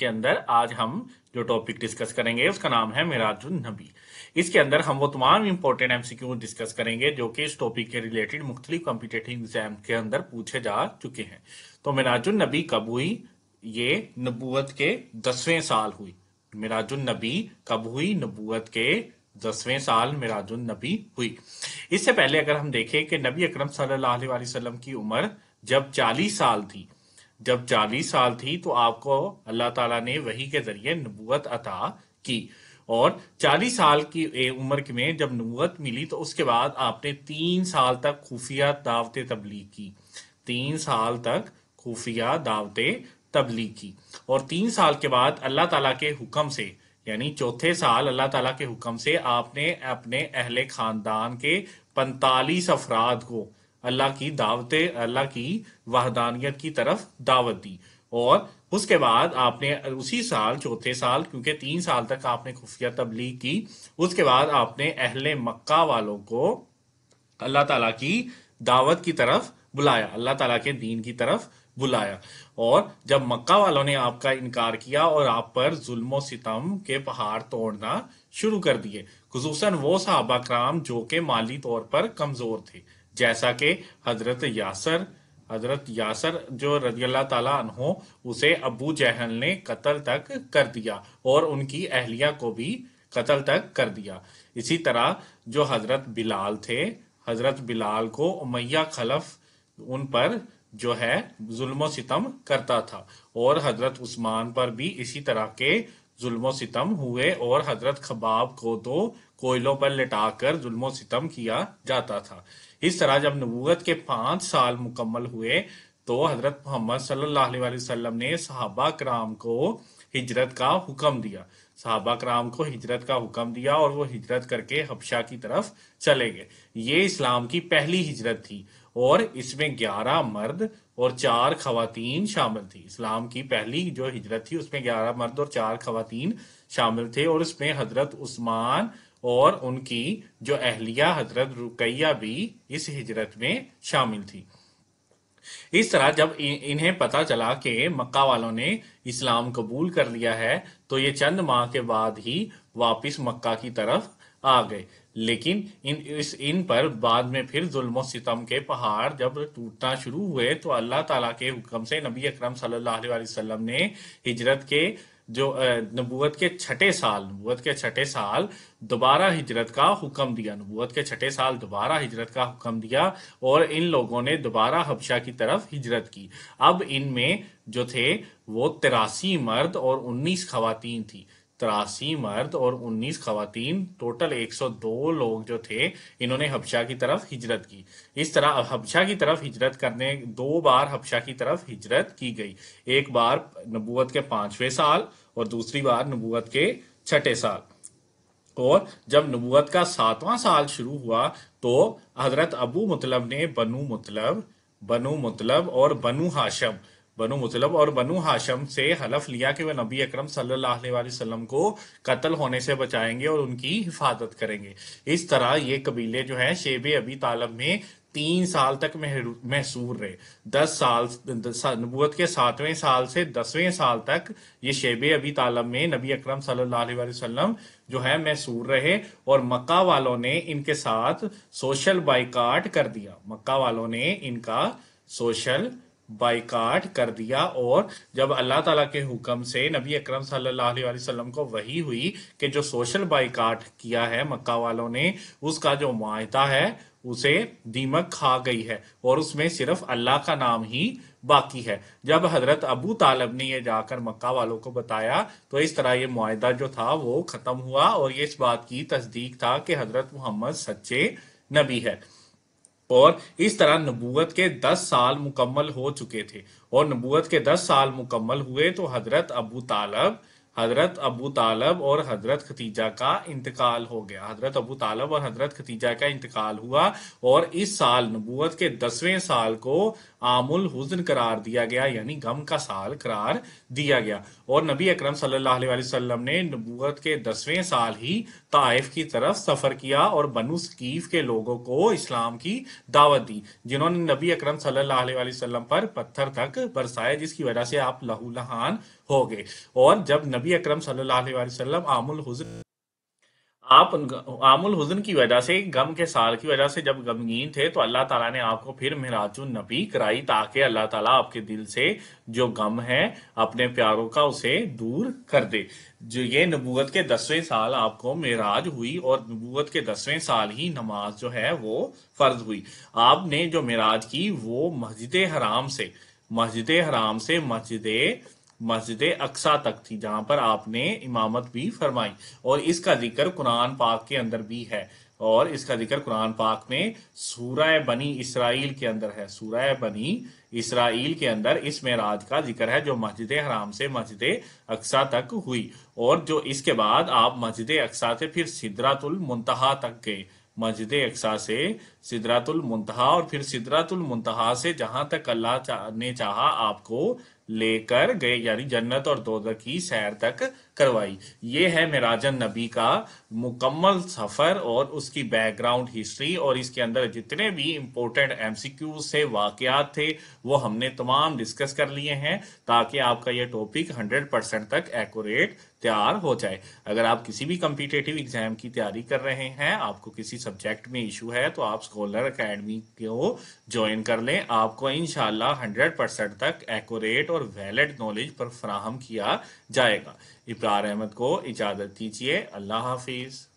के अंदर आज हम जो टॉपिक डिस्कस करेंगे उसका नाम है मिराजुल नबी इसके अंदर हम वो तमाम इंपॉर्टेंट एमसीक्यू डिस्कस करेंगे जो कि इस टॉपिक के रिलेटेड मुख्तलिफ कॉम्पिटेटिव एग्जाम के अंदर पूछे जा चुके हैं तो मिराजुल नबी कब हुई ये नबूत के दसवें साल हुई मिराजुल नबी कब हुई नबूत के दसवें साल मिराजुल नबी हुई इससे पहले अगर हम देखें कि नबी अकरम सल्लल्लाहु अलैहि वसल्लम की उम्र जब चालीस साल थी जब चालीस साल थी तो आपको अल्लाह ताला ने वही के जरिए नबूत अता की और चालीस साल की उम्र में जब नबूत मिली तो उसके बाद आपने तीन साल तक खुफिया दावत तबलीग की तीन साल तक खुफिया दावत तबलीग की और तीन साल के बाद अल्लाह ताला के हुक्म से यानी चौथे साल अल्लाह ताला के हुक्म से आपने अपने अहले खानदान के पैंतालीस अफराद को अल्लाह की दावत अल्लाह की वाहदानियत की तरफ दावत दी और उसके बाद आपने उसी साल चौथे साल क्योंकि तीन साल तक आपने खुफिया तबलीग की उसके बाद आपने अहले मक्का वालों को अल्लाह ताला की दावत की तरफ बुलाया अल्लाह ताला के दीन की तरफ बुलाया और जब मक्का वालों ने आपका इनकार किया और आप पर जुल्म सितम के पहाड़ तोड़ना शुरू कर दिए खूस वो सहाबा कराम जो के माली तौर पर कमज़ोर थे जैसा कि हजरत यासर हजरत यासर जो रजील्ला तला अनहो उसे अबू जहल ने कत्ल तक कर दिया और उनकी अहलिया को भी कत्ल तक कर दिया इसी तरह जो हजरत बिलाल थे हजरत बिलाल को उमैया खलफ उन पर जो है जुल्म सितम करता था और हजरत उस्मान पर भी इसी तरह के जुल्म सितम हुए और हजरत खबाब को तो कोयलों पर लिटाकर जुल्म सितम किया जाता था इस तरह जब नबूत के पांच साल मुकम्मल हुए तो हजरत मोहम्मद सल्लल्लाहु अलैहि वसल्लम ने सहाबा कराम को हिजरत का हुक्म दिया साहबा कराम को हिजरत का हुक्म दिया और वो हिजरत करके हबशा की तरफ चले गए ये इस्लाम की पहली हिजरत थी और इसमें ग्यारह मर्द और चार खातन शामिल थी इस्लाम की पहली जो हिजरत थी उसमें ग्यारह मर्द और चार खातन शामिल थे और उसमें हजरत उस्मान और उनकी जो अहलिया हजरत रुकैया भी इस हिजरत में शामिल थी इस तरह जब इन्हें पता चला कि मक्का वालों ने इस्लाम कबूल कर लिया है तो ये चंद माह के बाद ही वापस मक्का की तरफ आ गए लेकिन इन इस इन पर बाद में फिर जुल्म सितम के पहाड़ जब टूटना शुरू हुए तो अल्लाह ताला के हुक्म से नबी अकरम सल्लल्लाहु अलैहि वसल्लम ने हिजरत के जो नबूत के छठे साल नबूत के छठे साल दोबारा हिजरत का हुक्म दिया नबूत के छठे साल दोबारा हिजरत का हुक्म दिया और इन लोगों ने दोबारा हबशा की तरफ हिजरत की अब इनमें जो थे वो तिरासी मर्द और उन्नीस खातन थी तिरासी मर्द और 19 खातन टोटल 102 लोग जो थे इन्होंने हबशा की तरफ हिजरत की इस तरह हबशा की तरफ हिजरत करने दो बार हबशा की तरफ हिजरत की गई एक बार नबूत के पांचवें साल और दूसरी बार नबूत के छठे साल और जब नबूत का सातवां साल शुरू हुआ तो हजरत अबू मतलब ने बनु मतलब बनु मतलब और बनु हाशम बनु मुतलब और बनु हाशम से हलफ लिया कि वह नबी अकरम सल्लल्लाहु अलैहि वसल्लम को कत्ल होने से बचाएंगे और उनकी हिफाजत करेंगे इस तरह ये कबीले जो है शेब अबी तालब में तीन साल तक महसूर रहे दस साल नबूत के सातवें साल से दसवें साल तक ये शेब अबी तालब में नबी अकरम सल्लल्लाहु अलैहि वसल्लम जो है महसूर रहे और मक्का वालों ने इनके साथ सोशल बाइकाट कर दिया मक्का वालों ने इनका सोशल बाइकाट कर दिया और जब अल्लाह ताला के हुक्म से नबी अकरम सल्लल्लाहु अलैहि वसल्लम को वही हुई कि जो सोशल बाइकाट किया है मक्का वालों ने उसका जो मायता है उसे दीमक खा गई है और उसमें सिर्फ अल्लाह का नाम ही बाकी है जब हजरत अबू तालब ने यह जाकर मक्का वालों को बताया तो इस तरह ये माहा जो था वो खत्म हुआ और ये इस बात की तस्दीक था कि हजरत मोहम्मद सच्चे नबी है और इस तरह नबूत के दस साल मुकम्मल हो चुके थे और नबूत के दस साल मुकम्मल हुए तो हजरत अबू तालब हजरत अबू तालब और हजरत खतीजा का इंतकाल हो गया हजरत अबू तालब और हजरत खतीजा का इंतकाल हुआ और इस साल नबूत के दसवें साल को आमुल हुजन करार दिया गया यानी गम का साल करार दिया गया और नबी अकरम सल्लल्लाहु अलैहि वसल्लम ने नबूत के दसवें साल ही ताइफ की तरफ सफर किया और बनु सकीफ के लोगों को इस्लाम की दावत दी जिन्होंने नबी अकरम सल्लल्लाहु अलैहि वसल्लम पर पत्थर तक बरसाए जिसकी वजह से आप लहूलहान हो गए और जब नबी नबी अक्रम सल्लाम आमुल हुजन आप आमुल हुजन की वजह से गम के साल की वजह से जब गमगीन थे तो अल्लाह ताला ने आपको फिर महराजुन नबी कराई ताकि अल्लाह ताला आपके दिल से जो गम है अपने प्यारों का उसे दूर कर दे जो ये नबूत के दसवें साल आपको मेराज हुई और नबूत के दसवें साल ही नमाज जो है वो फर्ज हुई आपने जो मेराज की वो मस्जिद हराम से मस्जिद हराम से मस्जिद मस्जिद अक्सा तक थी जहां पर आपने इमामत भी फरमाई और इसका जिक्र कुरान पाक के अंदर भी है और इसका जिक्र कुरान पाक में सूरह बनी इसराइल के अंदर है सूरह बनी इसराइल के अंदर इस मेराज का जिक्र है जो मस्जिद हराम से मस्जिद अक्सा तक हुई और जो इसके बाद आप मस्जिद अक्सा से फिर सिदरातुल मुंतहा तक गए मस्जिद अक्सा से सिदरातुल मुंतहा और फिर सिदरातुल मुंतहा से जहां तक अल्लाह ने चाहा आपको लेकर गए यानी जन्नत और दोजक की सैर तक करवाई ये है मिराजन नबी का मुकम्मल सफ़र और उसकी बैकग्राउंड हिस्ट्री और इसके अंदर जितने भी इंपॉर्टेंट एम सी क्यू से वाक़ात थे वो हमने तमाम डिस्कस कर लिए हैं ताकि आपका यह टॉपिक हंड्रेड परसेंट तक एक्यूरेट तैयार हो जाए अगर आप किसी भी कम्पिटेटिव एग्जाम की तैयारी कर रहे हैं आपको किसी सब्जेक्ट में इशू है तो आप स्कॉलर अकेडमी को ज्वाइन कर लें आपको इन हंड्रेड परसेंट तक एक्यूरेट और वैलिड नॉलेज पर फ्राहम किया जाएगा इब्रार अहमद को इजाज़त दीजिए अल्लाह हाफिज़